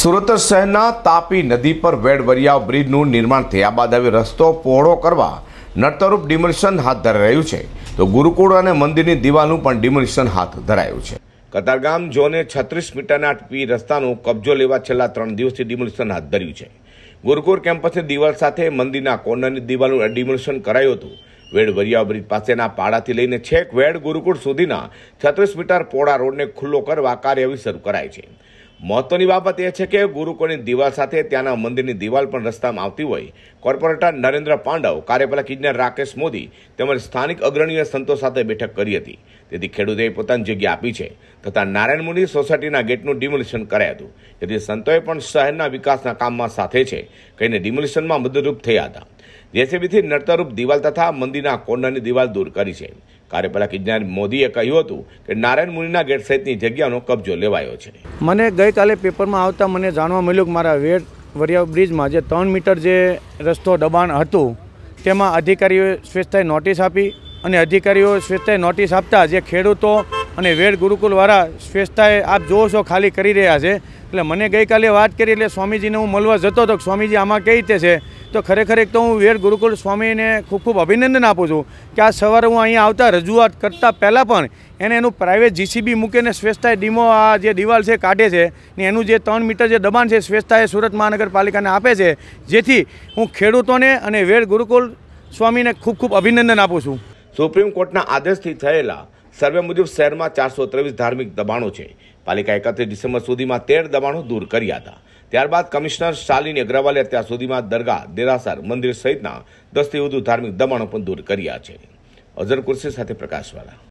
સુરત શહેરના તાપી નદી પર વેડવરિયા બ્રિજનું નિર્માણ થયા બાદ હવે રસ્તો પહોળો કરવા નડતરૂપ ડિમોલિશન હાથ ધરાઈ રહ્યું છે તો ગુરુકુળ અને મંદિરની દિવાલનું પણ ડિમોલિશન હાથ ધરાયું છે કતારગામ જોને છત્રીસ મીટરના પી રસ્તાનું કબજો લેવા છેલ્લા ત્રણ દિવસથી ડિમોલિશન હાથ ધર્યું છે ગુરુકુળ કેમ્પસની દિવાલ સાથે મંદિરના કોર્નરની દિવાલનું ડિમોલિશન કરાયું હતું વેડ વરિયાબ્રિજ પાસેના પાડાથી લઈને છેક વેડ ગુરુકુળ સુધીના છત્રીસ મીટર પોળા રોડને ખુલ્લો કરવા કાર્યવાહી શરૂ કરાય છે મહત્વની બાબત એ છે કે ગુરુકુળની દિવાલ સાથે ત્યાંના મંદિરની દિવાલ પણ રસ્તામાં આવતી હોય કોર્પોરેટર નરેન્દ્ર પાંડવ કાર્યપાલક ઇજનેર રાકેશ મોદી તેમજ સ્થાનિક અગ્રણીઓ સંતો સાથે બેઠક કરી હતી તેથી ખેડૂતોએ પોતાની જગ્યા આપી છે તથા નારાયણ મુનિ સોસાયટીના ગેટનું ડિમોલિશન કરાયું હતું તેથી સંતોએ પણ શહેરના વિકાસના કામમાં સાથે છે કહીને ડિમોલિશનમાં મદદરૂપ થયા હતા જેસીબીથી નડતરરૂપ દિવાલ તથા મંદિરના કોર્નરની દિવાલ દૂર કરી છે કાર્યપાલક કિજ્ઞાન મોદીએ કહ્યું હતું કે નારાયણ મુનિના ગેટ સહિતની જગ્યાનો કબજો લેવાયો છે મને ગઈકાલે પેપરમાં આવતા મને જાણવા મળ્યું કે મારા વેર વરિયા બ્રિજમાં જે ત્રણ મીટર જે રસ્તો દબાણ હતું તેમાં અધિકારીઓએ સ્વેચ્છાએ નોટિસ આપી અને અધિકારીઓ સ્વેચ્છાએ નોટિસ આપતા જે ખેડૂતો અને વેડ ગુરુકુલવાળા સ્વેચ્છાએ આપ જોવો છો ખાલી કરી રહ્યા છે એટલે મને ગઈકાલે વાત કરી એટલે સ્વામીજીને હું મળવા જતો હતો સ્વામીજી આમાં કઈ રીતે છે તો ખરેખર એક તો હું વેર ગુરુકુલ સ્વામીને ખૂબ ખૂબ અભિનંદન આપું છું કે આ સવારે હું અહીંયા આવતા રજૂઆત કરતાં પહેલાં પણ એને એનું પ્રાઇવેટ જીસીબી મૂકીને સ્વેચ્છાએ ડીમો આ જે દિવાલ છે કાઢે છે ને એનું જે ત્રણ મીટર જે દબાણ છે સ્વેચ્છાએ સુરત મહાનગરપાલિકાને આપે છે જેથી હું ખેડૂતોને અને વેર ગુરુકુળ સ્વામીને ખૂબ ખૂબ અભિનંદન આપું છું સુપ્રીમ કોર્ટના આદેશથી થયેલા સર્વે મુજબ શહેરમાં ચારસો ત્રેવીસ ધાર્મિક દબાણો છે પાલિકા એકત્રીસ ડિસેમ્બર સુધીમાં તેર દબાણો દૂર કર્યા હતા ત્યારબાદ કમિશનર શાલિની અગ્રવાલે અત્યાર સુધીમાં દરગાહ દેરાસર મંદિર સહિતના દસથી વધુ ધાર્મિક દબાણો પણ દૂર કર્યા છે અઝર કુર્સી સાથે પ્રકાશવાળા